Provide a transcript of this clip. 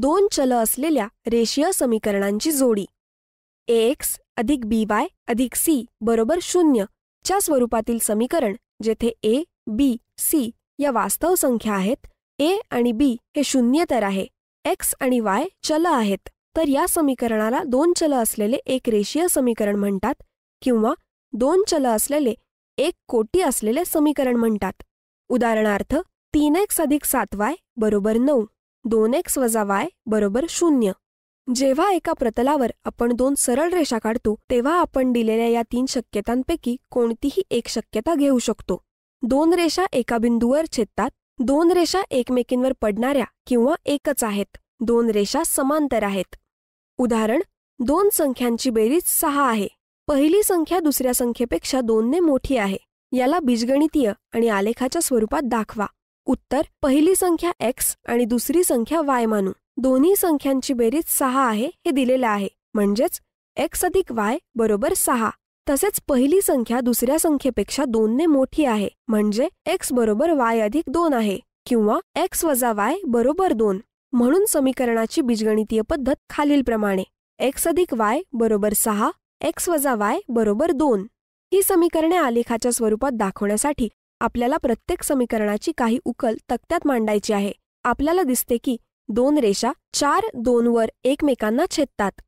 दोन चल असलेल्या रेषीय समीकरणांची जोडी ए एक्स अधिक बी वाय अधिक सी बरोबर शून्य च्या स्वरूपातील समीकरण जेथे ए बी सी या वास्तव संख्या आहेत ए आणि बी हे तर आहे एक्स आणि वाय चल आहेत तर या समीकरणाला दोन चल असलेले एक रेषीय समीकरण म्हणतात किंवा दोन चल असलेले एक कोटी असलेले समीकरण म्हणतात उदाहरणार्थ तीन एक्स अधिक सात वाय बरोबर नऊ दोन एक्स वजा वाय बरोबर शून्य जेव्हा एका प्रतलावर आपण दोन सरळ रेषा काढतो तेव्हा आपण दिलेल्या या तीन शक्यतांपैकी कोणतीही एक शक्यता घेऊ शकतो दोन रेषा एका बिंदूवर छेदतात दोन रेषा एकमेकींवर पडणाऱ्या किंवा एकच आहेत दोन रेषा समांतर आहेत उदाहरण दोन संख्यांची बेरीज सहा आहे पहिली संख्या दुसऱ्या संख्येपेक्षा दोनने मोठी आहे याला बीजगणितीय आणि आलेखाच्या स्वरूपात दाखवा उत्तर पहिली संख्या एक्स आणि दुसरी संख्या वाय मानू दोन्ही संख्यांची बेरीज सहा आहे हे दिलेलं आहे म्हणजेच एक्स अधिक वाय बरोबर सहा तसेच पहिली संख्या दुसऱ्या संख्येपेक्षा दोनने मोठी आहे म्हणजे एक्स बरोबर वाय अधिक दोन आहे किंवा एक्स वजा वाय बरोबर दोन म्हणून समीकरणाची बीजगणितीय पद्धत खालीलप्रमाणे एक्स अधिक वाय बरोबर सहा एक्स वजा वाय बरोबर दोन ही समीकरणे आलेखाच्या स्वरूपात दाखवण्यासाठी आपल्याला प्रत्येक समीकरणाची काही उकल तक्त्यात मांडायची आहे आपल्याला दिसते की दोन रेषा चार दोनवर एकमेकांना छेदतात